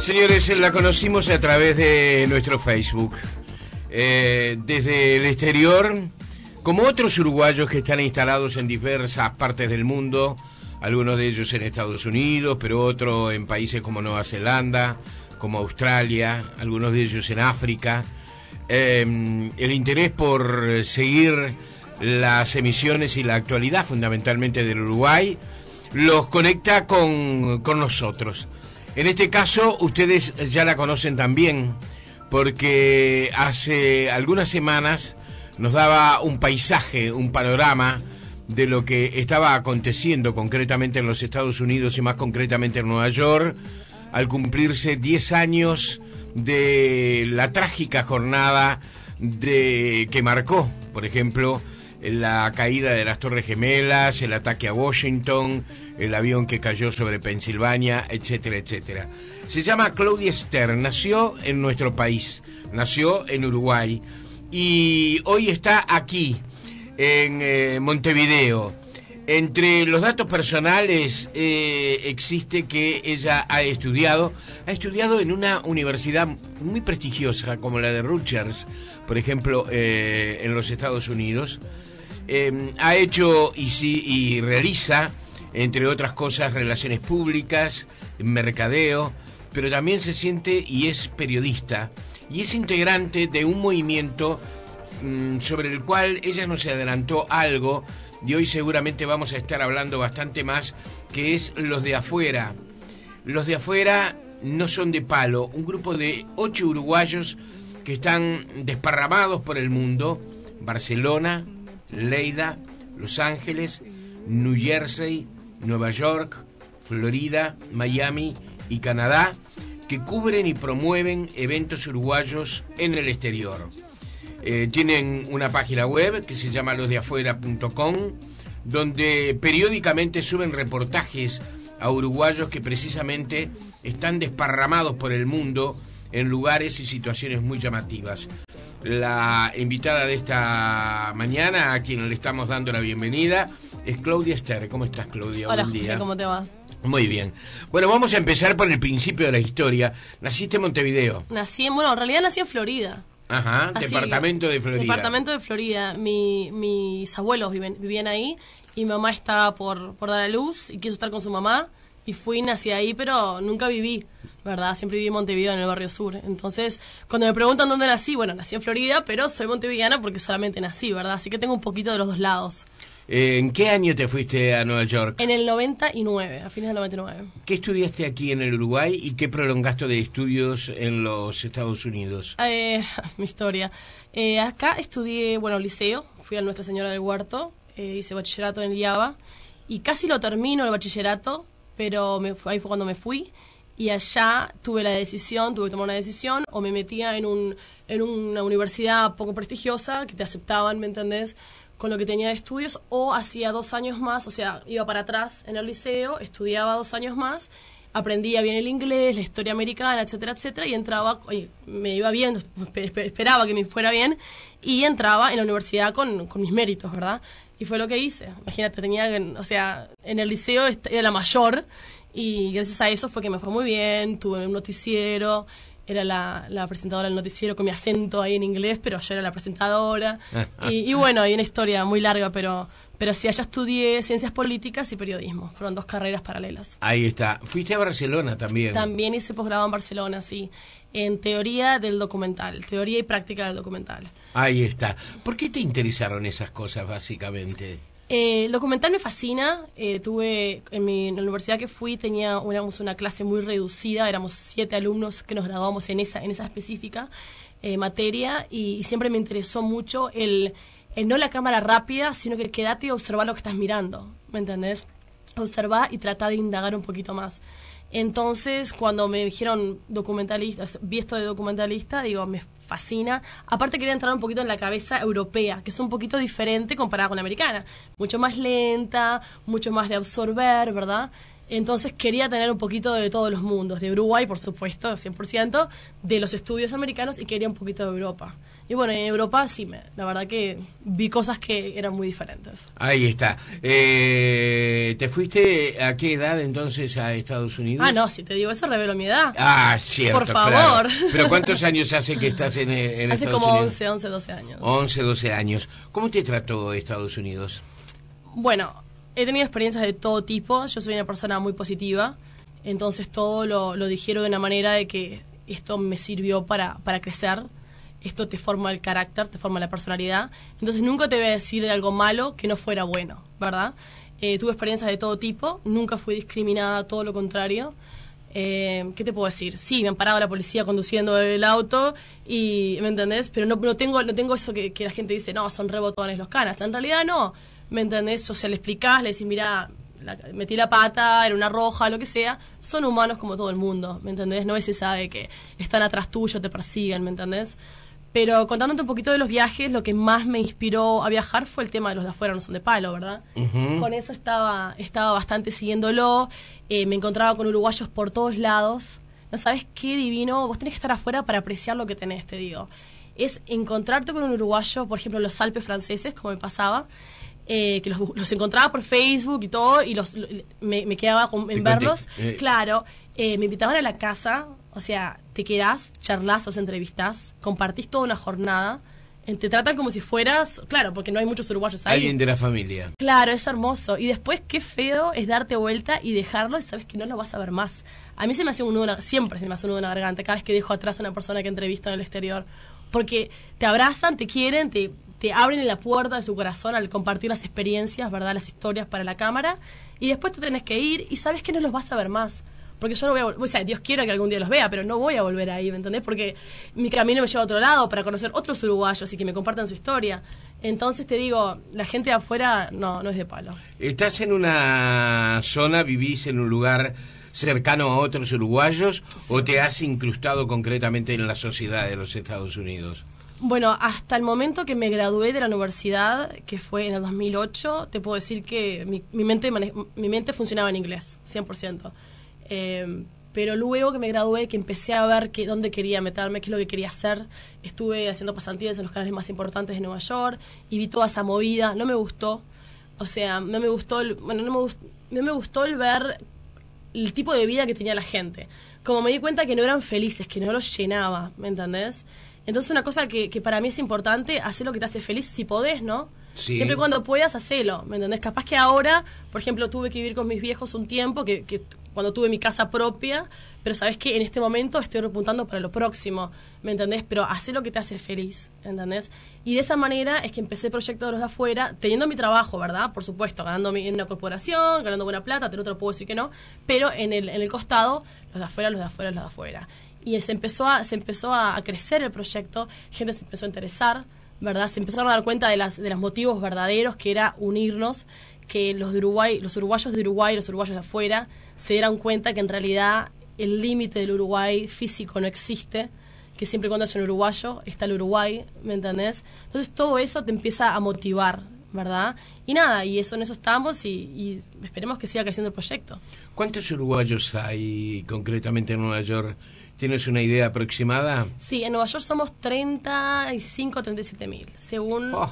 Señores, la conocimos a través de nuestro Facebook. Eh, desde el exterior, como otros uruguayos que están instalados en diversas partes del mundo, algunos de ellos en Estados Unidos, pero otros en países como Nueva Zelanda, como Australia, algunos de ellos en África. Em, el interés por seguir las emisiones y la actualidad fundamentalmente del Uruguay los conecta con, con nosotros. En este caso, ustedes ya la conocen también, porque hace algunas semanas nos daba un paisaje, un panorama de lo que estaba aconteciendo concretamente en los Estados Unidos y más concretamente en Nueva York, al cumplirse 10 años de la trágica jornada de, que marcó, por ejemplo, la caída de las Torres Gemelas, el ataque a Washington, el avión que cayó sobre Pensilvania, etcétera, etcétera. Se llama Claudia Stern, nació en nuestro país, nació en Uruguay y hoy está aquí, en eh, Montevideo. Entre los datos personales eh, existe que ella ha estudiado, ha estudiado en una universidad muy prestigiosa como la de Rutgers, por ejemplo, eh, en los Estados Unidos. Em, ha hecho y, realiza, entre otras cosas, relaciones públicas, mercadeo, pero también se siente y es periodista y es integrante de un movimiento mm, sobre el cual ella nos adelantó algo y hoy seguramente vamos a estar hablando bastante más, que es los de afuera. Los de afuera no son de palo, un grupo de ocho uruguayos que están desparramados por el mundo, Barcelona, Leida, Los Ángeles, New Jersey, Nueva York, Florida, Miami y Canadá, que cubren y promueven eventos uruguayos en el exterior. Eh, tienen una página web que se llama losdeafuera.com, donde periódicamente suben reportajes a uruguayos que precisamente están desparramados por el mundo en lugares y situaciones muy llamativas. La invitada de esta mañana, a quien le estamos dando la bienvenida, es Claudia Esther. ¿Cómo estás, Claudia? Hola, Buen ¿cómo te va? Muy bien. Bueno, vamos a empezar por el principio de la historia. Naciste en Montevideo. Nací en, bueno, en realidad nací en Florida. Ajá, departamento de Florida. Departamento de Florida. Mi, mis abuelos viven, vivían ahí y mi mamá estaba por, por dar a luz y quiso estar con su mamá y fui, nací ahí, pero nunca viví, ¿verdad? Siempre viví en Montevideo, en el barrio sur. Entonces, cuando me preguntan dónde nací, bueno, nací en Florida, pero soy montevideana porque solamente nací, ¿verdad? Así que tengo un poquito de los dos lados. Eh, ¿En qué año te fuiste a Nueva York? En el 99, a fines del 99. ¿Qué estudiaste aquí en el Uruguay y qué prolongaste de estudios en los Estados Unidos? Eh, mi historia. Eh, acá estudié, bueno, liceo, fui a Nuestra Señora del Huerto, hice bachillerato en el y casi lo termino el bachillerato pero ahí fue cuando me fui y allá tuve la decisión, tuve que tomar una decisión, o me metía en, un, en una universidad poco prestigiosa, que te aceptaban, ¿me entendés? Con lo que tenía de estudios, o hacía dos años más, o sea, iba para atrás en el liceo, estudiaba dos años más, aprendía bien el inglés, la historia americana, etcétera, etcétera, y entraba, me iba bien, esperaba que me fuera bien, y entraba en la universidad con, con mis méritos, ¿verdad? Y fue lo que hice. Imagínate, tenía, o sea, en el liceo era la mayor y gracias a eso fue que me fue muy bien, tuve un noticiero, era la, presentadora del noticiero con mi acento ahí en inglés, pero yo era la presentadora. y, bueno, hay una historia muy larga, pero, pero sí, allá estudié ciencias políticas y periodismo. Fueron dos carreras paralelas. Ahí está. Fuiste a Barcelona también. También hice posgrado en Barcelona, sí en teoría del documental, teoría y práctica del documental. Ahí está. ¿Por qué te interesaron esas cosas básicamente? Eh, el documental me fascina. Eh, tuve en, la universidad que fui tenía una, clase muy reducida, éramos siete alumnos que nos graduamos en esa en esa específica eh, materia y, siempre me interesó mucho el, no la cámara rápida, sino que quédate y observar lo que estás mirando, ¿me entendés? observar y tratar de indagar un poquito más. Entonces, cuando me dijeron documentalista, vi esto de documentalista, digo, me fascina. Aparte quería entrar un poquito en la cabeza europea, que es un poquito diferente comparada con la americana. Mucho más lenta, mucho más de absorber, ¿verdad? Entonces quería tener un poquito de todos los mundos, de Uruguay, por supuesto, 100%, de los estudios americanos y quería un poquito de Europa. Y bueno, en Europa sí, me, la verdad que vi cosas que eran muy diferentes. Ahí está. Eh, ¿Te fuiste a qué edad entonces a Estados Unidos? Ah, no, si te digo eso revelo mi edad. Ah, cierto. Por favor. Pero ¿cuántos años hace que estás en, Estados Unidos? Hace como 11, 11, 12 años. 11, 12 años. ¿Cómo te trató Estados Unidos? Bueno, he tenido experiencias de todo tipo. Yo soy una persona muy positiva. Entonces todo lo, lo dijeron de una manera de que esto me sirvió para, para crecer esto te forma el carácter, te forma la personalidad. Entonces nunca te voy a decir algo malo que no fuera bueno, ¿verdad? Eh, tuve experiencias de todo tipo, nunca fui discriminada, todo lo contrario. Eh, ¿Qué te puedo decir? Sí, me han parado la policía conduciendo el auto y, ¿me entendés? Pero no, tengo, no tengo eso que, la gente dice, no, son rebotones los canas. En realidad no, ¿me entendés? O sea, le explicás, le decís, mira, metí la pata, era una roja, lo que sea, son humanos como todo el mundo, ¿me entendés? No es esa que están atrás tuyo, te persiguen, ¿me entendés? Pero contándote un poquito de los viajes, lo que más me inspiró a viajar fue el tema de los de afuera no son de palo, ¿verdad? Con eso estaba, estaba bastante siguiéndolo, eh, me encontraba con uruguayos por todos lados. No sabes qué divino, vos tenés que estar afuera para apreciar lo que tenés, te digo. Es encontrarte con un uruguayo, por ejemplo, los Alpes franceses, como me pasaba, eh, que los, encontraba por Facebook y todo, y los me, quedaba en verlos. Eh. Claro, me invitaban a la casa, o sea, te quedás, charlas, os entrevistás, compartís toda una jornada. Eh, te tratan como si fueras, claro, porque no hay muchos uruguayos ahí. Alguien de la familia. Claro, es hermoso. Y después, qué feo es darte vuelta y dejarlo y sabes que no lo vas a ver más. A mí se me hace un siempre se me hace un nudo en la garganta cada vez que dejo atrás a una persona que entrevisto en el exterior. Porque te abrazan, te quieren, te, te abren la puerta de su corazón al compartir las experiencias, ¿verdad? Las historias para la cámara. Y después te tenés que ir y sabes que no los vas a ver más. Porque yo no voy a volver, o sea, Dios quiera que algún día los vea, pero no voy a volver ahí, ¿me entendés? Porque mi camino me lleva a otro lado para conocer otros uruguayos y que me compartan su historia. Entonces te digo, la gente de afuera no, es de palo. Estás en una zona, vivís en un lugar cercano a otros uruguayos o te has incrustado concretamente en la sociedad de los Estados Unidos? Bueno, hasta el momento que me gradué de la universidad, que fue en el 2008, te puedo decir que mi, mente, mi mente funcionaba en inglés, 100%. Eh, pero luego que me gradué, que empecé a ver qué, dónde quería meterme, qué es lo que quería hacer, estuve haciendo pasantías en los canales más importantes de Nueva York y vi toda esa movida. No me gustó. O sea, no me gustó, el, bueno, no me, gustó, el ver el tipo de vida que tenía la gente. Como me di cuenta que no eran felices, que no los llenaba, ¿me entendés? Entonces una cosa que, para mí es importante, hacer lo que te hace feliz si podés, ¿no? Siempre y cuando puedas, hacelo, ¿me entendés? Capaz que ahora, por ejemplo, tuve que vivir con mis viejos un tiempo, que cuando tuve mi casa propia, pero sabes que en este momento estoy repuntando para lo próximo, ¿me entendés? Pero hace lo que te hace feliz, ¿entendés? Y de esa manera es que empecé el proyecto de los de afuera, teniendo mi trabajo, ¿verdad? Por supuesto, ganando en una corporación, ganando buena plata, tener otro puedo decir que no, pero en el, en el costado, los de afuera, los de afuera, los de afuera. Y se empezó, a, se empezó a crecer el proyecto, gente se empezó a interesar, ¿verdad? Se empezaron a dar cuenta de, las, de los motivos verdaderos que era unirnos que los, Uruguay, los uruguayos de Uruguay, los uruguayos de afuera, se dieran cuenta que en realidad el límite del Uruguay físico no existe, que siempre cuando es un uruguayo está el Uruguay, ¿me entendés? Entonces todo eso te empieza a motivar, ¿verdad? Y nada, y eso en eso estamos y, esperemos que siga creciendo el proyecto. ¿Cuántos uruguayos hay concretamente en Nueva York? ¿Tienes una idea aproximada? Sí, en Nueva York somos 35, 37 mil, según... Oh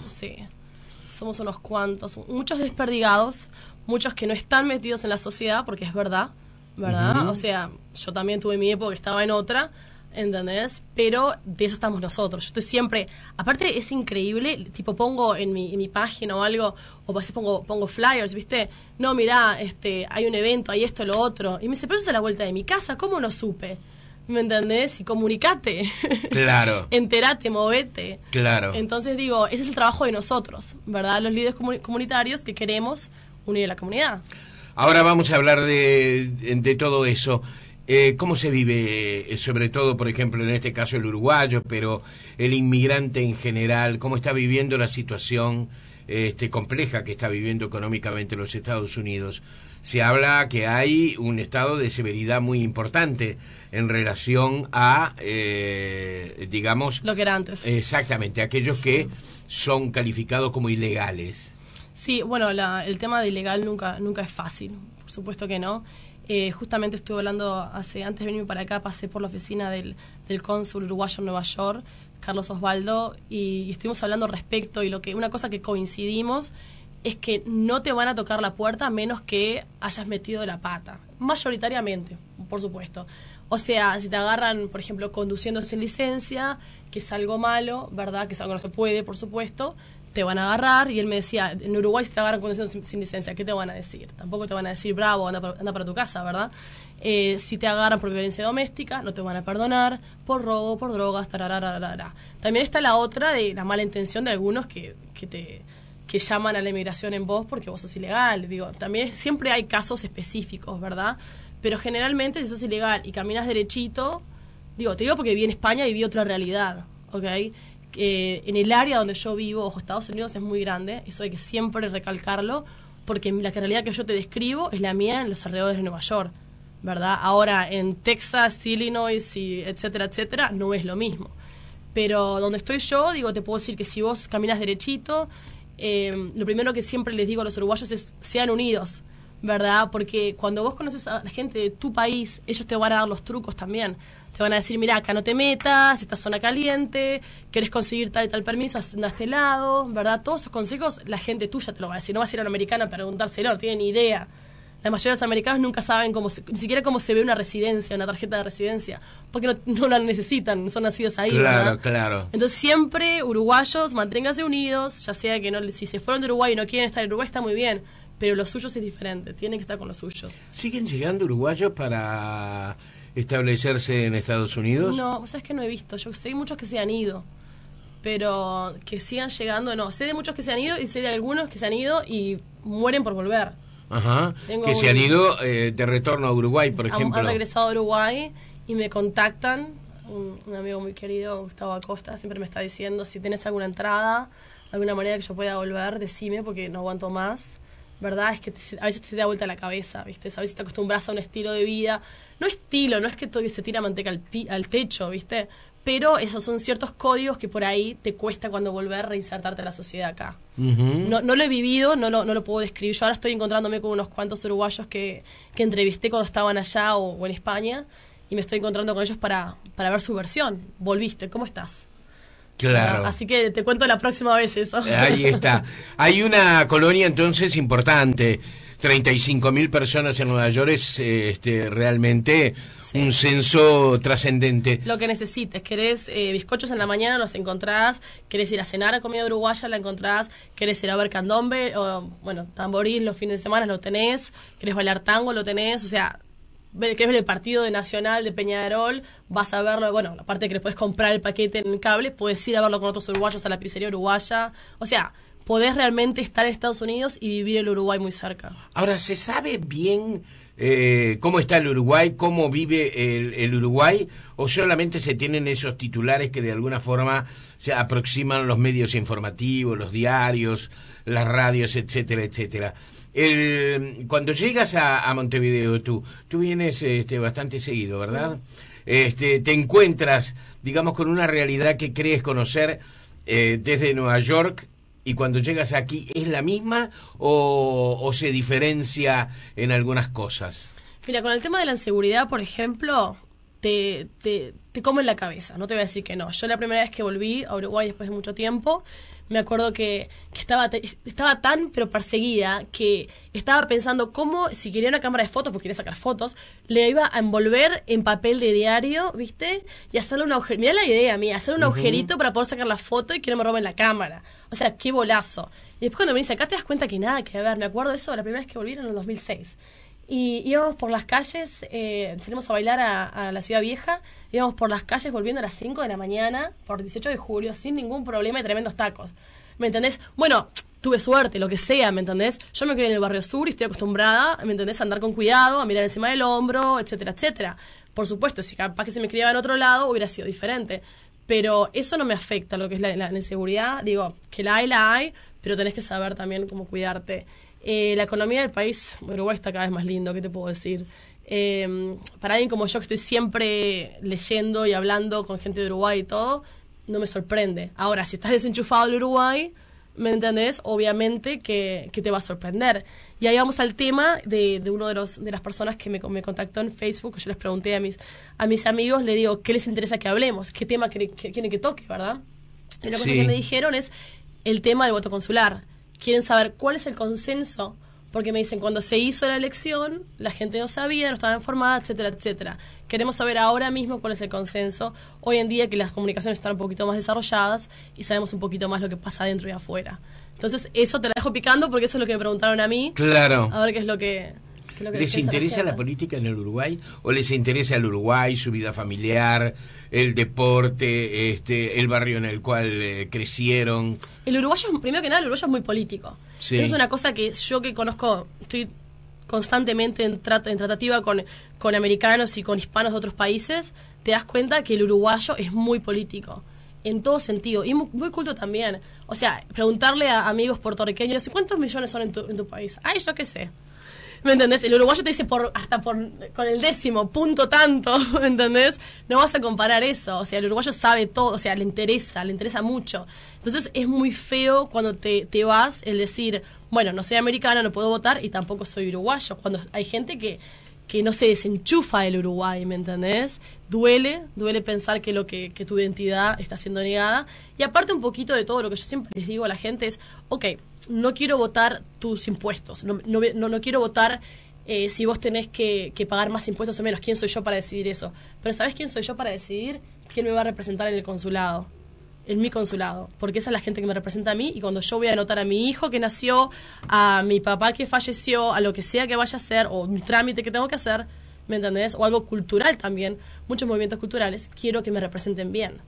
somos unos cuantos, muchos desperdigados, muchos que no están metidos en la sociedad, porque es verdad, ¿verdad? O sea, yo también tuve mi época que estaba en otra, ¿entendés? Pero de eso estamos nosotros. Yo estoy siempre, aparte es increíble, tipo pongo en mi, página o algo, o a pongo, pongo flyers, ¿viste? No, mirá, este, hay un evento, hay esto, lo otro. Y me dice, pero eso es la vuelta de mi casa, ¿cómo no supe? ¿Me entendés? Y comunicate. Claro. Enterate, movete. Claro. Entonces digo, ese es el trabajo de nosotros, ¿verdad? Los líderes comunitarios que queremos unir a la comunidad. Ahora vamos a hablar de, todo eso. Eh, ¿Cómo se vive, eh, sobre todo, por ejemplo, en este caso el uruguayo, pero el inmigrante en general? ¿Cómo está viviendo la situación este, compleja que está viviendo económicamente los Estados Unidos? se habla que hay un estado de severidad muy importante en relación a, eh, digamos... Lo que era antes. Exactamente, aquellos que son calificados como ilegales. Sí, bueno, el tema de ilegal nunca, nunca es fácil, por supuesto que no. Eh, justamente estuve hablando hace antes de venirme para acá, pasé por la oficina del, del cónsul uruguayo en Nueva York, Carlos Osvaldo, y, y estuvimos hablando respecto y lo que una cosa que coincidimos es que no te van a tocar la puerta a menos que hayas metido la pata, mayoritariamente, por supuesto. O sea, si te agarran, por ejemplo, conduciendo sin licencia, que es algo malo, ¿verdad? Que es algo que no se puede, por supuesto, te van a agarrar. Y él me decía, en Uruguay si te agarran conduciendo sin, licencia, ¿qué te van a decir? Tampoco te van a decir, bravo, anda, para, para tu casa, ¿verdad? Eh, si te agarran por violencia doméstica, no te van a perdonar, por robo, por drogas, tararararara. También está la otra de la mala intención de algunos que, que te que llaman a la inmigración en vos porque vos sos ilegal. Digo, también siempre hay casos específicos, ¿verdad? Pero generalmente si sos ilegal y caminas derechito, digo, te digo porque viví en España y vi otra realidad, ¿ok? que en el área donde yo vivo, ojo, Estados Unidos es muy grande, eso hay que siempre recalcarlo, porque la realidad que yo te describo es la mía en los alrededores de Nueva York, ¿verdad? Ahora, en Texas, Illinois, etcétera, etcétera, no es lo mismo. Pero donde estoy yo, digo, te puedo decir que si vos caminas derechito, eh, lo primero que siempre les digo a los uruguayos es sean unidos, ¿verdad? Porque cuando vos conoces a la gente de tu país, ellos te van a dar los trucos también. Te van a decir, mira, acá no te metas, esta zona caliente, querés conseguir tal y tal permiso, anda a este lado, ¿verdad? Todos esos consejos la gente tuya te lo va a decir. No vas a ir a una americana a preguntárselo, no tienen idea la mayoría de americanos nunca saben ni siquiera cómo se ve una residencia, una tarjeta de residencia, porque no, la necesitan, son nacidos ahí. Claro, Entonces siempre uruguayos, manténganse unidos, ya sea que si se fueron de Uruguay y no quieren estar en Uruguay está muy bien, pero los suyos es diferente, tienen que estar con los suyos. ¿Siguen llegando uruguayos para establecerse en Estados Unidos? No, o sea, es que no he visto, yo sé muchos que se han ido pero que sigan llegando, no, sé de muchos que se han ido y sé de algunos que se han ido y mueren por volver. Ajá, que si se han ido eh, de retorno a Uruguay, por ejemplo. he regresado a Uruguay y me contactan. Un, amigo muy querido, Gustavo Acosta, siempre me está diciendo: si tienes alguna entrada, alguna manera que yo pueda volver, decime porque no aguanto más. ¿Verdad? Es que a veces te da vuelta la cabeza, ¿viste? A veces te acostumbras a un estilo de vida. No estilo, no es que todo se tira manteca al techo, ¿viste? pero esos son ciertos códigos que por ahí te cuesta cuando volver a reinsertarte a la sociedad acá. no, lo he vivido, no lo, no lo puedo describir. Yo ahora estoy encontrándome con unos cuantos uruguayos que, que entrevisté cuando estaban allá o, en España y me estoy encontrando con ellos para, para ver su versión. Volviste, ¿cómo estás? Claro. Así que te cuento la próxima vez eso. Ahí está. Hay una colonia entonces importante 35 mil personas en Nueva York es eh, este, realmente un censo trascendente. Lo que necesites, querés eh, bizcochos en la mañana, los encontrás, querés ir a cenar a comida uruguaya, la encontrás, querés ir a ver candombe, o bueno, tamboril los fines de semana lo tenés, querés bailar tango, lo tenés, o sea, querés ver el partido de Nacional de Peñarol, vas a verlo, bueno, aparte que le podés comprar el paquete en cable, puedes ir a verlo con otros uruguayos a la pizzería uruguaya, o sea podés realmente estar en Estados Unidos y vivir el Uruguay muy cerca. Ahora, ¿se sabe bien eh, cómo está el Uruguay, cómo vive el, el, Uruguay, o solamente se tienen esos titulares que de alguna forma se aproximan los medios informativos, los diarios, las radios, etcétera, etcétera. cuando llegas a, Montevideo, tú, tú vienes este, bastante seguido, ¿verdad? Este, te encuentras, digamos, con una realidad que crees conocer eh, desde Nueva York y cuando llegas aquí es la misma o, se diferencia en algunas cosas? Mira, con el tema de la inseguridad, por ejemplo, te, como en la cabeza, no te voy a decir que no. Yo la primera vez que volví a Uruguay después de mucho tiempo, me acuerdo que, estaba, estaba tan pero perseguida que estaba pensando cómo, si quería una cámara de fotos, porque quería sacar fotos, le iba a envolver en papel de diario, ¿viste? Y hacerle un agujerito. Mirá la idea mía, hacer un agujerito para poder sacar la foto y que no me roben la cámara. O sea, qué bolazo. Y después cuando me dice acá te das cuenta que nada que ver. Me acuerdo eso, la primera vez que volví en el 2006 y íbamos por las calles, eh, salimos a bailar a, la ciudad vieja, íbamos por las calles volviendo a las 5 de la mañana, por 18 de julio, sin ningún problema y tremendos tacos. ¿Me entendés? Bueno, tuve suerte, lo que sea, ¿me entendés? Yo me crié en el barrio sur y estoy acostumbrada, ¿me entendés? A andar con cuidado, a mirar encima del hombro, etcétera, etcétera. Por supuesto, si capaz que se me criaba en otro lado, hubiera sido diferente. Pero eso no me afecta, lo que es la inseguridad. Digo, que la hay, la hay, pero tenés que saber también cómo cuidarte. Eh, la economía del país, Uruguay está cada vez más lindo, ¿qué te puedo decir? Em, para alguien como yo que estoy siempre leyendo y hablando con gente de Uruguay y todo, no me sorprende. Ahora, si estás desenchufado del Uruguay, ¿me entendés? Obviamente que, te va a sorprender. Y ahí vamos al tema de, de uno de, de las personas que me, me, contactó en Facebook, yo les pregunté a mis, a mis amigos, le digo, ¿qué les interesa que hablemos? ¿Qué tema que, que, que toque, verdad? Y la cosa que me dijeron es el tema del voto consular quieren saber cuál es el consenso, porque me dicen, cuando se hizo la elección, la gente no sabía, no estaba informada, etcétera, etcétera. Queremos saber ahora mismo cuál es el consenso, hoy en día que las comunicaciones están un poquito más desarrolladas y sabemos un poquito más lo que pasa dentro y afuera. Entonces, eso te la dejo picando porque eso es lo que me preguntaron a mí. Claro. A ver qué es lo que... ¿Les interesa la política en el Uruguay? ¿O les interesa el Uruguay, su vida familiar, el deporte, este, el barrio en el cual eh, crecieron. El uruguayo, primero que nada, el uruguayo es muy político. Es una cosa que yo que conozco, estoy constantemente en, tratativa con, con americanos y con hispanos de otros países, te das cuenta que el uruguayo es muy político en todo sentido y muy, culto también. O sea, preguntarle a amigos puertorriqueños, ¿cuántos millones son en tu, en tu país? Ay, yo qué sé. ¿Me entendés? El uruguayo te dice hasta con el décimo punto tanto, ¿me entendés? No vas a comparar eso. O sea, el uruguayo sabe todo, o sea, le interesa, le interesa mucho. Entonces es muy feo cuando te, vas el decir, bueno, no soy americana, no puedo votar y tampoco soy uruguayo. Cuando hay gente que, no se desenchufa del Uruguay, ¿me entendés? Duele, duele pensar que, lo que, que tu identidad está siendo negada. Y aparte un poquito de todo lo que yo siempre les digo a la gente es, ok, no quiero votar tus impuestos, no, no, quiero votar eh, si vos tenés que, que, pagar más impuestos o menos, ¿quién soy yo para decidir eso? Pero ¿sabés quién soy yo para decidir quién me va a representar en el consulado? En mi consulado, porque esa es la gente que me representa a mí y cuando yo voy a anotar a mi hijo que nació, a mi papá que falleció, a lo que sea que vaya a hacer o un trámite que tengo que hacer, ¿me entendés? O algo cultural también, muchos movimientos culturales, quiero que me representen bien,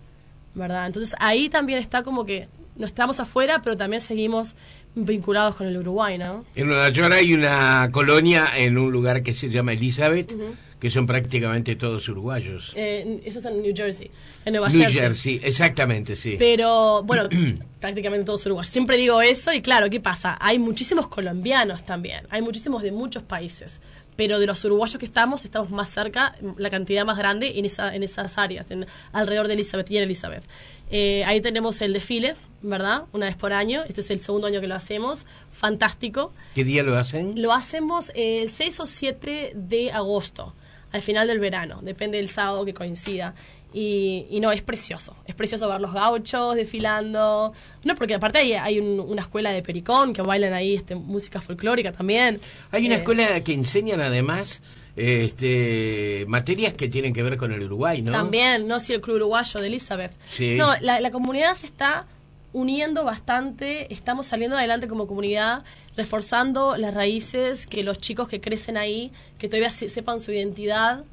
¿verdad? Entonces ahí también está como que no estamos afuera, pero también seguimos vinculados con el Uruguay, ¿no? En Nueva York hay una colonia en un lugar que se llama Elizabeth, que son prácticamente todos uruguayos. Eh, eso es en New Jersey, en Nueva New Jersey. exactamente, sí. Pero, bueno, prácticamente todos uruguayos. Siempre digo eso y claro, ¿qué pasa? Hay muchísimos colombianos también, hay muchísimos de muchos países pero de los uruguayos que estamos, estamos más cerca, la cantidad más grande en, esas áreas, alrededor de Elizabeth y en Elizabeth. Eh, ahí tenemos el desfile, ¿verdad? Una vez por año. Este es el segundo año que lo hacemos. Fantástico. ¿Qué día lo hacen? Lo hacemos el 6 o 7 de agosto, al final del verano. Depende del sábado que coincida. Y, no, es precioso. Es precioso ver los gauchos desfilando. No, porque aparte hay, hay una escuela de pericón que bailan ahí este, música folclórica también. Hay una eh, escuela que enseñan además este, materias que tienen que ver con el Uruguay, ¿no? También, ¿no? Sí, el Club Uruguayo de Elizabeth. Sí. No, la, comunidad se está uniendo bastante, estamos saliendo adelante como comunidad, reforzando las raíces, que los chicos que crecen ahí, que todavía sepan su identidad.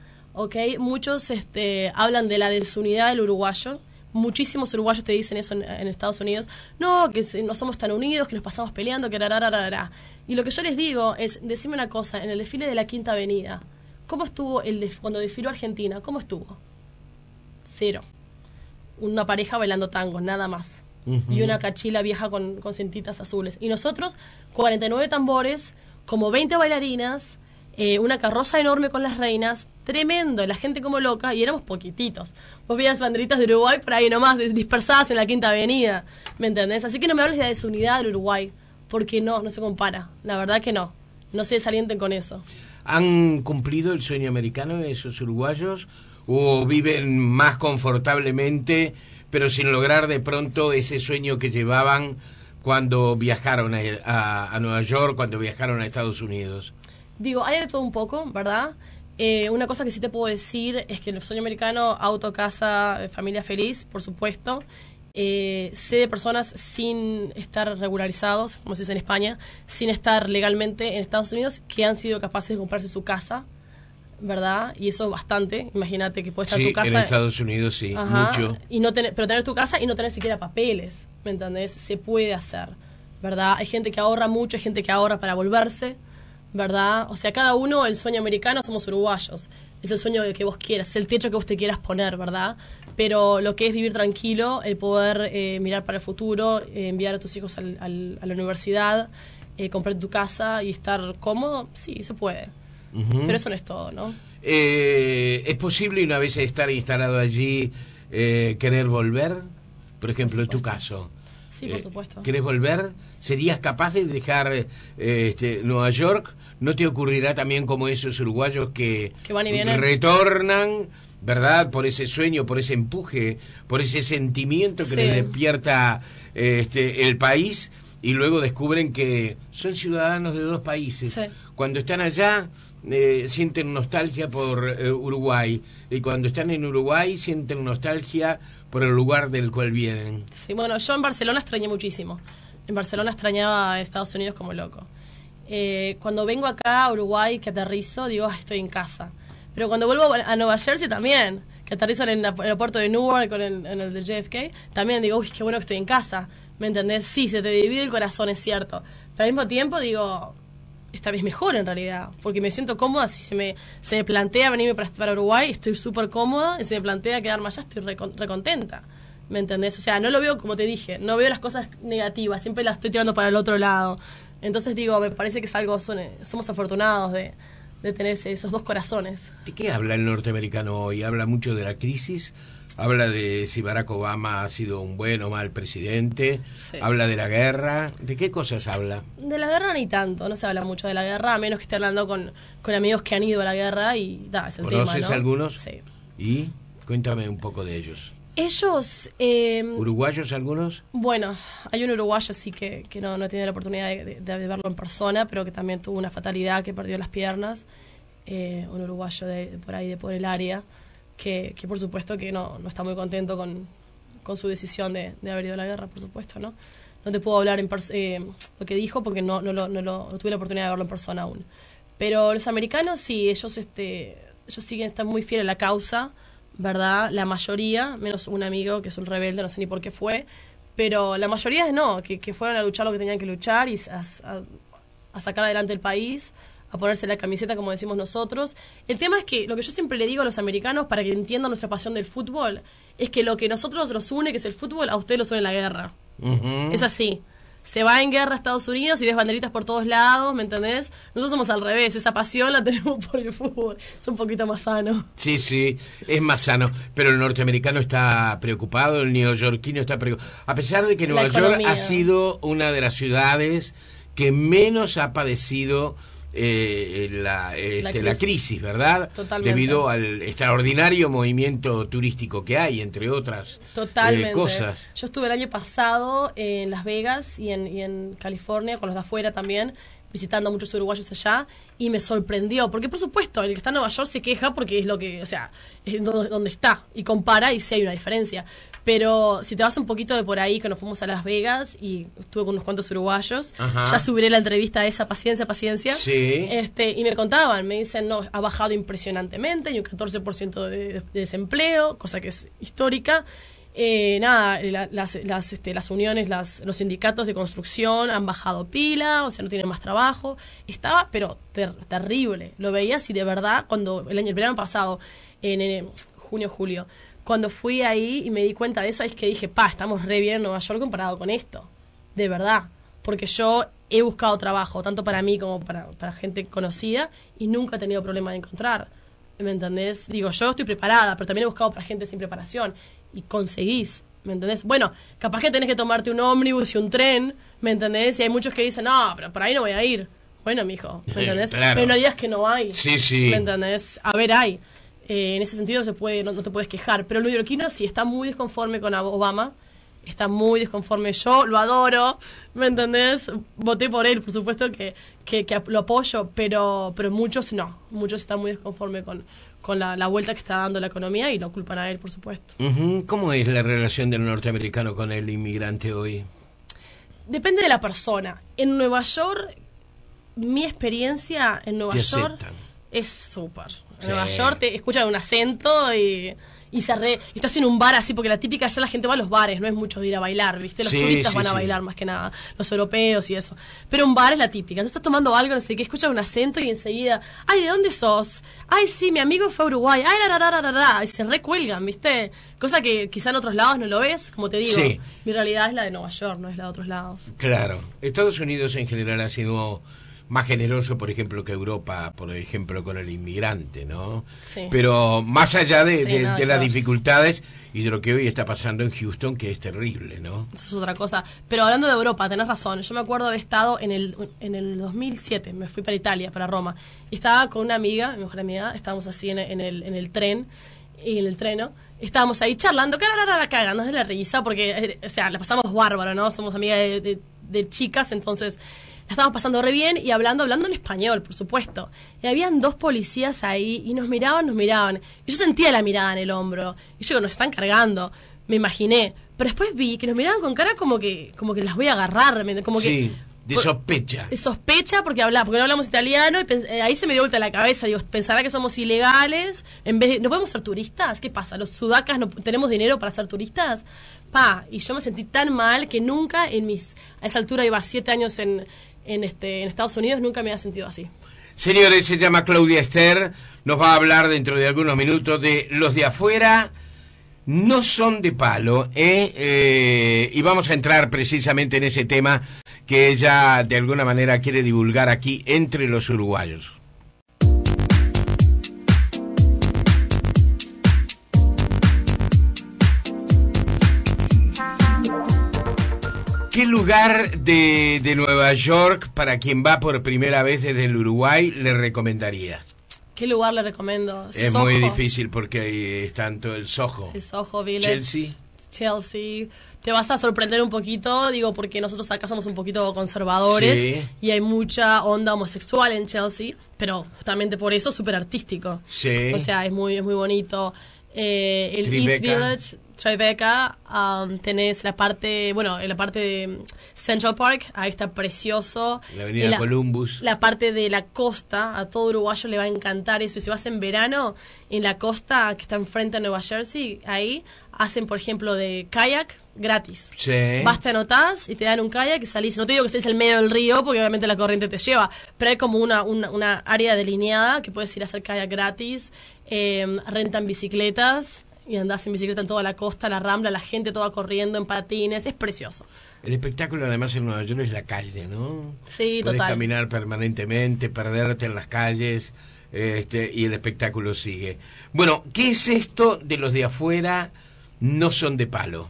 Muchos este, hablan de la desunidad del uruguayo. Muchísimos uruguayos te dicen eso en, Estados Unidos. No, que no somos tan unidos, que nos pasamos peleando, que rarararara. Y lo que yo les digo es, decime una cosa, en el desfile de la Quinta Avenida, ¿cómo estuvo el cuando desfiló Argentina? ¿Cómo estuvo? Cero. Una pareja bailando tangos, nada más. Y una cachila vieja con, con cintitas azules. Y nosotros, 49 tambores, como 20 bailarinas, eh, una carroza enorme con las reinas, tremendo, la gente como loca, y éramos poquititos. Vos veías banderitas de Uruguay por ahí nomás, dispersadas en la Quinta Avenida, ¿me entendés? Así que no me hables de la desunidad del Uruguay, porque no, no se compara, la verdad que no, no se desalienten con eso. ¿Han cumplido el sueño americano de esos uruguayos o viven más confortablemente, pero sin lograr de pronto ese sueño que llevaban cuando viajaron a, a Nueva York, cuando viajaron a Estados Unidos? Digo, hay de todo un poco, ¿verdad? Eh, una cosa que sí te puedo decir es que el sueño americano, auto, casa, eh, familia feliz, por supuesto. Eh, sé de personas sin estar regularizados, como se dice en España, sin estar legalmente en Estados Unidos, que han sido capaces de comprarse su casa, ¿verdad? Y eso es bastante. Imagínate que puede estar tu casa. En Estados Unidos sí, mucho. Y no tener, pero tener tu casa y no tener siquiera papeles, ¿me entendés? Se puede hacer, ¿verdad? Hay gente que ahorra mucho, hay gente que ahorra para volverse ¿verdad? O sea, cada uno, el sueño americano, somos uruguayos. Es el sueño que vos quieras, es el techo que vos te quieras poner, ¿verdad? Pero lo que es vivir tranquilo, el poder eh, mirar para el futuro, eh, enviar a tus hijos al, a la universidad, eh, comprar tu casa y estar cómodo, sí, se puede. Pero eso no es todo, ¿no? ¿Es posible una vez estar instalado allí querer volver? Por ejemplo, en tu caso. Sí, por supuesto. ¿Quieres volver? ¿Serías capaz de dejar este, Nueva York ¿No te ocurrirá también como esos uruguayos que, retornan, verdad, por ese sueño, por ese empuje, por ese sentimiento que les despierta este, el país y luego descubren que son ciudadanos de dos países? Cuando están allá, eh, sienten nostalgia por eh, Uruguay y cuando están en Uruguay sienten nostalgia por el lugar del cual vienen. Sí, bueno, yo en Barcelona extrañé muchísimo. En Barcelona extrañaba a Estados Unidos como loco. Eh, cuando vengo acá a Uruguay, que aterrizo, digo, estoy en casa. Pero cuando vuelvo a Nueva Jersey también, que aterrizo en el aeropuerto de Newark, en el, en el de JFK, también digo, uy, qué bueno que estoy en casa. ¿Me entendés? Sí, se te divide el corazón, es cierto. Pero al mismo tiempo digo, esta vez mejor en realidad, porque me siento cómoda si se me, plantea venirme para, Uruguay, estoy súper cómoda, y si me plantea quedarme allá, estoy recontenta. ¿Me entendés? O sea, no lo veo como te dije, no veo las cosas negativas, siempre las estoy tirando para el otro lado. Entonces digo, me parece que es algo, eh, somos afortunados de, de tener esos dos corazones. ¿De qué habla el norteamericano hoy? Habla mucho de la crisis, habla de si Barack Obama ha sido un buen o mal presidente, habla de la guerra, ¿de qué cosas habla? De la guerra ni tanto, no se habla mucho de la guerra, a menos que esté hablando con, amigos que han ido a la guerra y da, ¿Conoces tema, ¿no? algunos? Sí. ¿Y? Cuéntame un poco de ellos. Ellos... Em, ¿Uruguayos algunos? Bueno, hay un uruguayo sí que, que no, no tiene la oportunidad de, verlo en persona, pero que también tuvo una fatalidad, que perdió las piernas. Eh, un uruguayo de, por ahí, de por el área, que, que por supuesto que no, está muy contento con, su decisión de, haber ido a la guerra, por supuesto, ¿no? No te puedo hablar en eh, lo que dijo porque no, lo, tuve la oportunidad de verlo en persona aún. Pero los americanos sí, ellos, este, ellos siguen, están muy fieles a la causa. ¿verdad? La mayoría, menos un amigo que es un rebelde, no sé ni por qué fue, pero la mayoría no, que, que fueron a luchar lo que tenían que luchar y a, sacar adelante el país a ponerse la camiseta como decimos nosotros. El tema es que lo que yo siempre le digo a los americanos para que entiendan nuestra pasión del fútbol es que lo que nosotros nos une, que es el fútbol, a ustedes los une la guerra. Es así se va en guerra a Estados Unidos y ves banderitas por todos lados, ¿me entendés? Nosotros somos al revés, esa pasión la tenemos por el fútbol, es un poquito más sano. Sí, sí, es más sano, pero el norteamericano está preocupado, el neoyorquino está preocupado. A pesar de que Nueva York ha sido una de las ciudades que menos ha padecido eh, eh, la, este, crisis. ¿verdad? Debido al extraordinario movimiento turístico que hay, entre otras eh, cosas. Yo estuve el año pasado en Las Vegas y en, California, con los de afuera también, visitando a muchos uruguayos allá y me sorprendió, porque por supuesto, el que está en Nueva York se queja porque es lo que, o sea, es donde, está y compara y sí hay una diferencia, pero si te vas un poquito de por ahí, que nos fuimos a Las Vegas y estuve con unos cuantos uruguayos, ya subiré la entrevista a esa paciencia, paciencia. Sí. Este, y me contaban, me dicen, no, ha bajado impresionantemente, hay un 14% de, desempleo, cosa que es histórica. Eh, nada, las, las, este, las uniones, los sindicatos de construcción han bajado pila, o sea, no tienen más trabajo. Estaba, pero terrible. Lo veías y de verdad, cuando el año el verano pasado, en junio, julio, cuando fui ahí y me di cuenta de eso, es que dije, pa, estamos re bien en Nueva York comparado con esto. De verdad. Porque yo he buscado trabajo, tanto para mí como para, gente conocida, y nunca he tenido problema de encontrar. ¿Me entendés? Digo, yo estoy preparada, pero también he buscado para gente sin preparación. Y conseguís. ¿Me entendés? Bueno, capaz que tenés que tomarte un ómnibus y un tren, ¿me entendés? Y hay muchos que dicen, no, pero por ahí no voy a ir. Bueno, mijo, ¿me entendés? Pero no digas que no hay. Sí, sí. ¿Me entendés? A ver, hay. Eh, en ese sentido no, puede, no, te puedes quejar. Pero el Roquino sí está muy desconforme con Obama. Está muy desconforme. Yo lo adoro, ¿me entendés? Voté por él, por supuesto que, lo apoyo, pero, pero muchos no. Muchos están muy desconforme con, la, vuelta que está dando la economía y lo culpan a él, por supuesto. ¿Cómo es la relación del norteamericano con el inmigrante hoy? Depende de la persona. En Nueva York, mi experiencia en Nueva York... Es súper. En Nueva York te escuchan un acento y, y se re, y estás en un bar así, porque la típica ya la gente va a los bares, no es mucho de ir a bailar, ¿viste? Los turistas van a bailar más que nada, los europeos y eso. Pero un bar es la típica. Entonces estás tomando algo, no sé qué, escuchas un acento y enseguida, ay, ¿de dónde sos? Ay, sí, mi amigo fue a Uruguay, ay, la, la, la, la, y se recuelgan, ¿viste? Cosa que quizá en otros lados no lo ves, como te digo. Mi realidad es la de Nueva York, no es la de otros lados. Claro. Estados Unidos en general ha sido más generoso, por ejemplo, que Europa, por ejemplo, con el inmigrante, ¿no? Sí. Pero más allá de, las dificultades y de lo que hoy está pasando en Houston, que es terrible, ¿no? Eso es otra cosa. Pero hablando de Europa, tenés razón. Yo me acuerdo haber estado en el, en el 2007, me fui para Italia, para Roma, y estaba con una amiga, mi mejor amiga, estábamos así en, el, en el tren, y en el tren, Estábamos ahí charlando, cagándonos de la risa, porque, eh, o sea, la pasamos bárbaro, ¿no? Somos amigas de, de chicas, entonces estábamos pasando re bien y hablando, hablando en español, por supuesto. Y habían dos policías ahí y nos miraban, nos miraban. Y yo sentía la mirada en el hombro. Y yo, nos están cargando, me imaginé. Pero después vi que nos miraban con cara como que, como que las voy a agarrar, como Sí. De sospecha. De sospecha porque hablaba, porque no hablamos italiano y eh, ahí se me dio vuelta la cabeza. Digo, pensará que somos ilegales. En vez de, ¿No podemos ser turistas? ¿Qué pasa? ¿Los sudacas no tenemos dinero para ser turistas? Pa, y yo me sentí tan mal que nunca en mis. A esa altura iba siete años en, en, este, en Estados Unidos nunca me ha sentido así. Señores, se llama Claudia Esther, nos va a hablar dentro de algunos minutos de los de afuera no son de palo, ¿eh? Eh, y vamos a entrar precisamente en ese tema que ella de alguna manera quiere divulgar aquí entre los uruguayos. qué lugar de, de, Nueva York para quien va por primera vez desde el Uruguay le recomendarías? ¿Qué lugar le recomiendo? Es muy difícil porque es tanto el Soho. El Soho Village. Chelsea. Chelsea. Te vas a sorprender un poquito, digo, porque nosotros acá somos un poquito conservadores y hay mucha onda homosexual en Chelsea, pero justamente por eso súper artístico. Sí. O sea, es muy, es muy bonito. Eh, el East Village Tribeca um, tenés la parte, bueno, en la parte de Central Park, ahí está precioso. La avenida Columbus. La parte de la costa, a todo uruguayo le va a encantar eso. si vas en verano, en la costa que está enfrente a Nueva Jersey, ahí hacen, por ejemplo, de kayak gratis. Sí. Vas, te anotás y te dan un kayak y salís. No te digo que salís el medio del río porque obviamente la corriente te lleva, pero hay como una, una, área delineada que puedes ir a hacer kayak gratis. Eh, rentan bicicletas y andás en bicicleta en toda la costa, la rambla, la gente toda corriendo en patines, es precioso. El espectáculo además en Nueva York es la calle, ¿no? Sí, Podés caminar permanentemente, perderte en las calles este, y el espectáculo sigue. Bueno, ¿qué es esto de los de afuera no son de palo?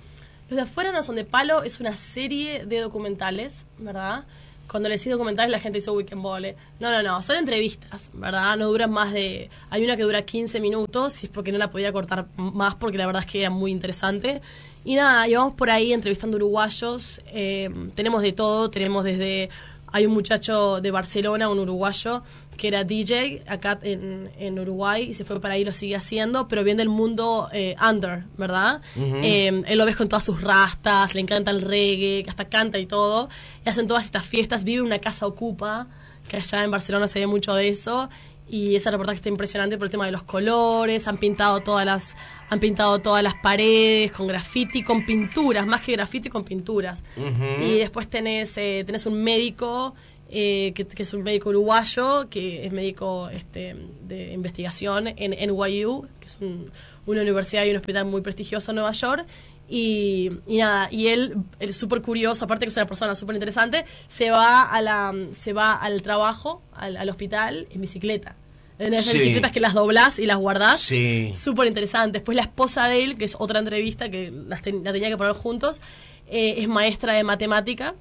Los de afuera no son de palo es una serie de documentales, ¿verdad? cuando les hice documentales la gente hizo Weekend Vole. No, no, no, son entrevistas, ¿verdad? No duran más de... Hay una que dura 15 minutos y es porque no la podía cortar más porque la verdad es que era muy interesante. Y nada, llevamos por ahí entrevistando uruguayos, eh, tenemos de todo, tenemos desde hay un muchacho de Barcelona, un uruguayo, que era DJ acá en, Uruguay y se fue para ahí y lo sigue haciendo, pero viene del mundo eh, under, ¿verdad? Eh, él lo ves con todas sus rastas, le encanta el reggae, hasta canta y todo. Y hacen todas estas fiestas, vive en una casa ocupa, que allá en Barcelona se ve mucho de eso. Y ese reportaje está impresionante por el tema de los colores, han pintado todas las han pintado todas las paredes con graffiti, con pinturas, más que graffiti, con pinturas. Y después tenés, eh, tenés un médico, eh, que, es un médico uruguayo, que es médico este, de investigación en NYU, que es una universidad y un hospital muy prestigioso en Nueva York. Y, nada, y él, es súper curioso, aparte que es una persona súper interesante, se va a la se va al trabajo, al, al hospital en bicicleta en esas bicicletas que las doblás y las guardás. Sí. Súper interesante. Después la esposa de él, que es otra entrevista que la tenía que poner juntos, eh, es maestra de matemática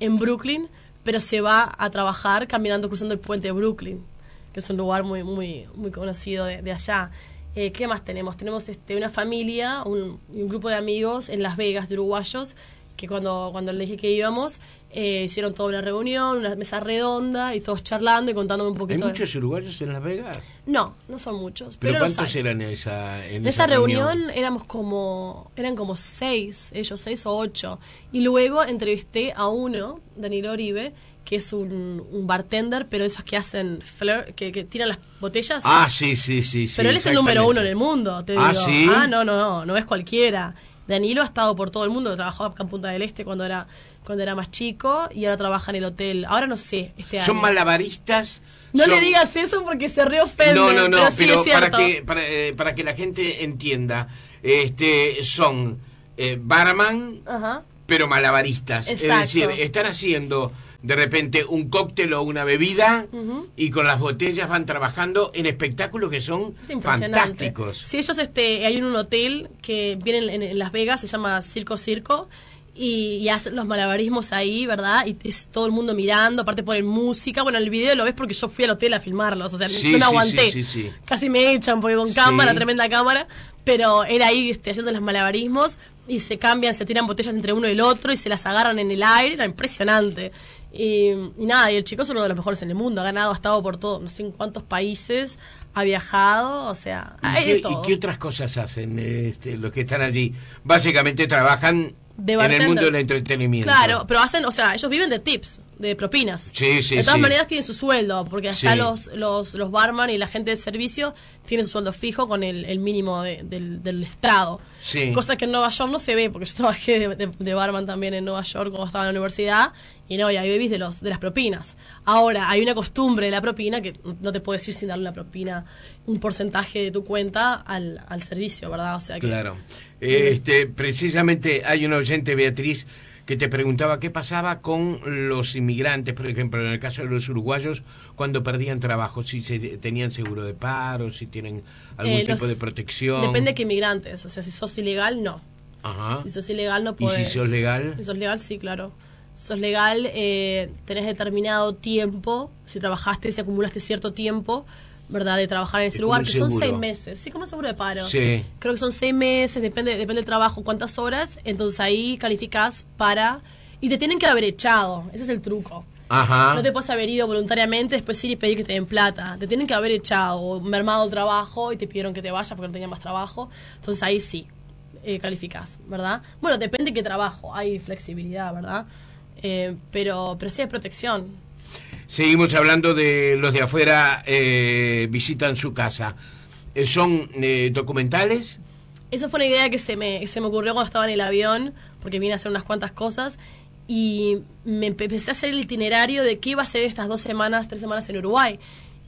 en Brooklyn, pero se va a trabajar caminando, cruzando el puente de Brooklyn, que es un lugar muy, muy, muy conocido de, allá. Eh, ¿Qué más tenemos? Tenemos este, una familia, un, un grupo de amigos en Las Vegas, de uruguayos, que cuando, cuando le dije que íbamos, eh, hicieron toda una reunión, una mesa redonda y todos charlando y contándome un poquito. ¿Hay muchos uruguayos en Las Vegas? No, no son muchos. ¿Pero, cuántos eran en esa, en esa, reunión? éramos como, eran como seis, ellos seis o ocho. Y luego entrevisté a uno, Danilo Oribe, que es un, bartender, pero esos que hacen que, tiran las botellas. Ah, sí, sí, sí. Pero él es el número uno en el mundo, te ah, digo. ¿sí? ah, no, no, no, no es cualquiera. Danilo ha estado por todo el mundo, trabajó en Punta del Este cuando era, cuando era más chico y ahora trabaja en el hotel. Ahora no sé, este Son malabaristas. No le digas eso porque se reofende. No, no, no, pero, para, que, eh, para, que la gente entienda, este son eh, barman, pero malabaristas. Es decir, están haciendo de repente un cóctel o una bebida y con las botellas van trabajando en espectáculos que son fantásticos. Sí, ellos este, hay un hotel que viene en, Las Vegas, se llama Circo Circo. Y, hacen los malabarismos ahí, ¿verdad? Y es todo el mundo mirando, aparte ponen música. Bueno, el video lo ves porque yo fui al hotel a filmarlos, o sea, no, aguanté. Casi me echan porque con cámara, tremenda cámara. Pero era ahí este, haciendo los malabarismos y se cambian, se tiran botellas entre uno y el otro y se las agarran en el aire. Era impresionante. Y, y, nada, y el chico es uno de los mejores en el mundo, ha ganado, ha estado por todo, no sé en cuántos países, ha viajado, o sea, ¿Y qué, otras cosas hacen este, los que están allí? Básicamente trabajan en el mundo del entretenimiento. Claro, pero hacen, o sea, ellos viven de tips, de propinas. de todas maneras tienen su sueldo, porque allá los, los, los barman y la gente de servicio tiene su sueldo fijo con el, mínimo del, del, Sí. Cosa que en Nueva York no se ve, porque yo trabajé de, barman también en Nueva York cuando estaba en la universidad, y no, y ahí vivís de, los, de las propinas. Ahora, hay una costumbre de la propina que no te puedes ir sin darle una propina, un porcentaje de tu cuenta al, al servicio, ¿verdad? O sea que, Claro. Este, precisamente hay una oyente, Beatriz, que te preguntaba qué pasaba con los inmigrantes, por ejemplo, en el caso de los uruguayos, cuando perdían trabajo, si tenían seguro de paro, si tienen algún eh, tipo de protección. Depende de qué inmigrantes, o sea, si sos ilegal, no. Ajá. Si sos ilegal, no puedes. ¿Y si sos legal? Si sos legal, sí, claro. Si sos legal, eh, tenés determinado tiempo, si trabajaste, si acumulaste cierto tiempo, ¿verdad? De trabajar en ese lugar, que son seis meses. Sí, como seguro de paro. Sí. Creo que son seis meses, depende, depende del trabajo, cuántas horas. Entonces ahí calificás para... Y te tienen que haber echado, ese es el truco. No te puedes haber ido voluntariamente, después ir y pedir que te den plata. Te tienen que haber echado, mermado el trabajo y te pidieron que te vayas porque no tenías más trabajo. Entonces ahí sí, eh, calificás, ¿verdad? Bueno, depende de qué trabajo, hay flexibilidad, ¿verdad? Eh, pero, pero sí hay protección Seguimos hablando de los de afuera eh, visitan su casa. Eh, ¿Son eh, documentales? Esa fue una idea que se me, se me ocurrió cuando estaba en el avión, porque vine a hacer unas cuantas cosas y me empecé a hacer el itinerario de qué iba a hacer estas dos semanas, tres semanas en Uruguay.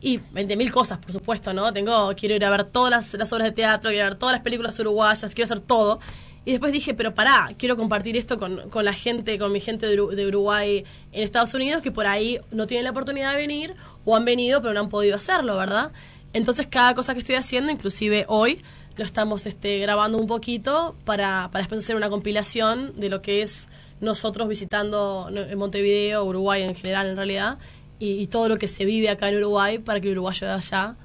Y 20.000 cosas, por supuesto, ¿no? Tengo, quiero ir a ver todas las, obras de teatro, quiero ver todas las películas uruguayas, quiero hacer todo. Y después dije, pero pará, quiero compartir esto con, con la gente, con mi gente de, Uruguay en Estados Unidos, que por ahí no tienen la oportunidad de venir o han venido pero no han podido hacerlo, ¿verdad? Entonces cada cosa que estoy haciendo, inclusive hoy, lo estamos este, grabando un poquito para, para después hacer una compilación de lo que es nosotros visitando Montevideo, Uruguay en general en realidad, y, todo lo que se vive acá en Uruguay para que el uruguayo allá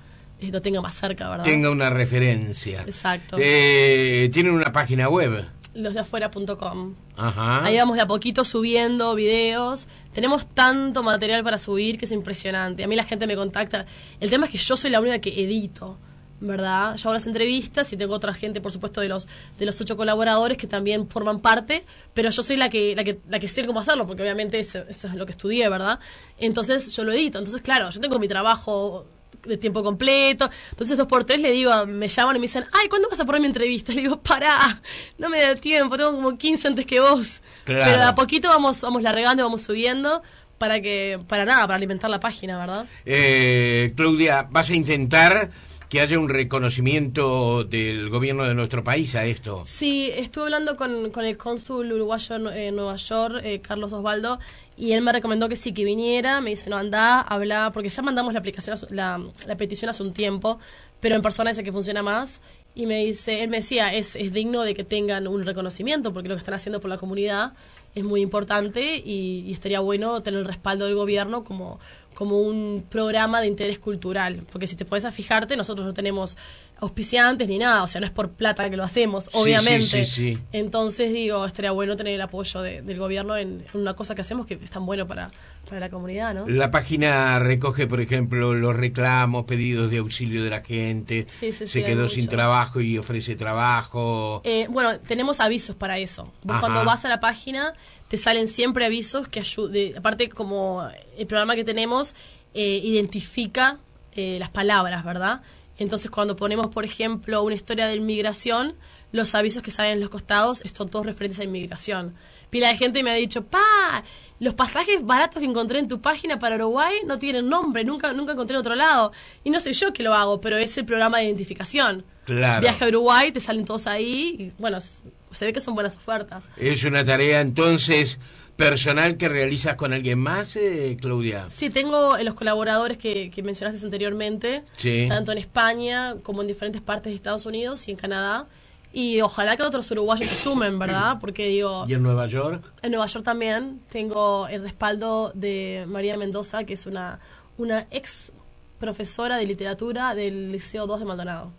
lo tenga más cerca, ¿verdad? Tenga una referencia. Exacto. Eh, ¿Tienen una página web? losdeafuera.com. Ajá. Ahí vamos de a poquito subiendo videos. Tenemos tanto material para subir que es impresionante. A mí la gente me contacta. El tema es que yo soy la única que edito, ¿verdad? Yo hago las entrevistas y tengo otra gente, por supuesto, de los de los ocho colaboradores que también forman parte, pero yo soy la que la que, la que sé cómo hacerlo, porque obviamente eso, eso es lo que estudié, ¿verdad? Entonces yo lo edito. Entonces, claro, yo tengo mi trabajo de tiempo completo. Entonces, dos por tres le digo, me llaman y me dicen, ay, ¿cuándo vas a poner mi entrevista? Le digo, pará, no me da tiempo, tengo como 15 antes que vos. Pero de a poquito vamos, vamos y vamos subiendo para que, para nada, para alimentar la página, ¿verdad? Eh, Claudia, vas a intentar que haya un reconocimiento del gobierno de nuestro país a esto. Sí, estuve hablando con, con el cónsul uruguayo en eh, Nueva York, eh, Carlos Osvaldo, y él me recomendó que sí, que viniera. Me dice, no, anda, habla, porque ya mandamos la, aplicación, la, la petición hace un tiempo, pero en persona dice que funciona más. Y me dice, él me decía, es, es digno de que tengan un reconocimiento, porque lo que están haciendo por la comunidad es muy importante y, estaría bueno tener el respaldo del gobierno como, como un programa de interés cultural. Porque si te puedes a fijarte, nosotros no tenemos auspiciantes ni nada, o sea, no es por plata que lo hacemos, obviamente. Sí, sí, sí, Entonces, digo, estaría bueno tener el apoyo del gobierno en, una cosa que hacemos que es tan bueno para, para la comunidad, ¿no? La página recoge, por ejemplo, los reclamos, pedidos de auxilio de la gente, se quedó sin trabajo y ofrece trabajo. Eh, bueno, tenemos avisos para eso. cuando vas a la página te salen siempre avisos que ayudan, aparte como el programa que tenemos eh, identifica eh, las palabras, ¿verdad? Entonces, cuando ponemos, por ejemplo, una historia de inmigración, los avisos que salen en los costados son todos referentes a inmigración. Pila de gente me ha dicho, pa, los pasajes baratos que encontré en tu página para Uruguay no tienen nombre, nunca, nunca encontré en otro lado. Y no sé yo qué lo hago, pero es el programa de identificación. Viaje a Uruguay, te salen todos ahí. Y, bueno, se ve que son buenas ofertas. Es una tarea entonces personal que realizas con alguien más, eh, Claudia. Sí, tengo eh, los colaboradores que, mencionaste anteriormente, tanto en España como en diferentes partes de Estados Unidos y en Canadá. Y ojalá que otros uruguayos se sumen, ¿verdad? Porque digo... ¿Y en Nueva York? En Nueva York también tengo el respaldo de María Mendoza, que es una, una ex profesora de literatura del Liceo 2 de Maldonado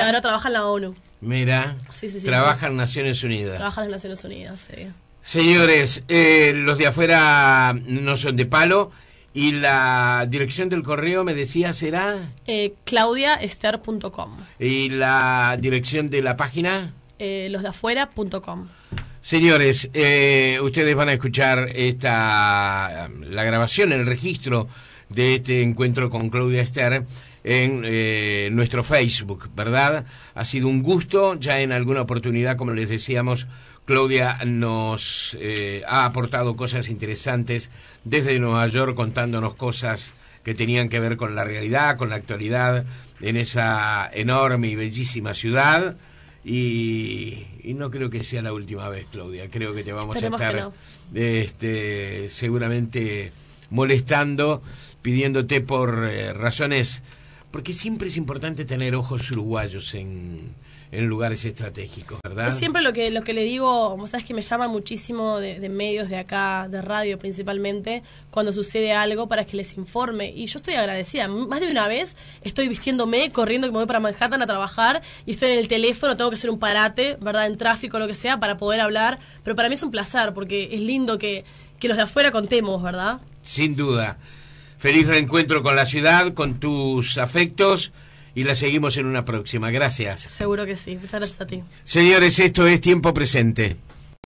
ahora trabaja en la ONU. Mira, sí, trabaja en Naciones Unidas. Trabaja en Naciones Unidas, Señores, eh, los de afuera no son de palo. Y la dirección del correo me decía será eh, claudiaester.com. Y la dirección de la página eh, losdeafuera.com. Señores, eh, ustedes van a escuchar esta la grabación, el registro de este encuentro con Claudia Esther en eh, nuestro Facebook, ¿verdad? Ha sido un gusto, ya en alguna oportunidad, como les decíamos, Claudia nos eh, ha aportado cosas interesantes desde Nueva York contándonos cosas que tenían que ver con la realidad, con la actualidad en esa enorme y bellísima ciudad. Y, no creo que sea la última vez, Claudia. Creo que te vamos a estar este, seguramente molestando pidiéndote por eh, razones, porque siempre es importante tener ojos uruguayos en, en lugares estratégicos, ¿verdad? siempre lo que, lo que le digo, vos sabes que me llama muchísimo de, medios de acá, de radio principalmente, cuando sucede algo para que les informe. Y yo estoy agradecida. Más de una vez estoy vistiéndome, corriendo, que me voy para Manhattan a trabajar y estoy en el teléfono, tengo que hacer un parate, ¿verdad? En tráfico, lo que sea, para poder hablar. Pero para mí es un placer porque es lindo que, que los de afuera contemos, ¿verdad? Sin duda. Feliz reencuentro con la ciudad, con tus afectos y la seguimos en una próxima. Gracias. Seguro que sí. Muchas gracias a ti. Señores, esto es Tiempo Presente.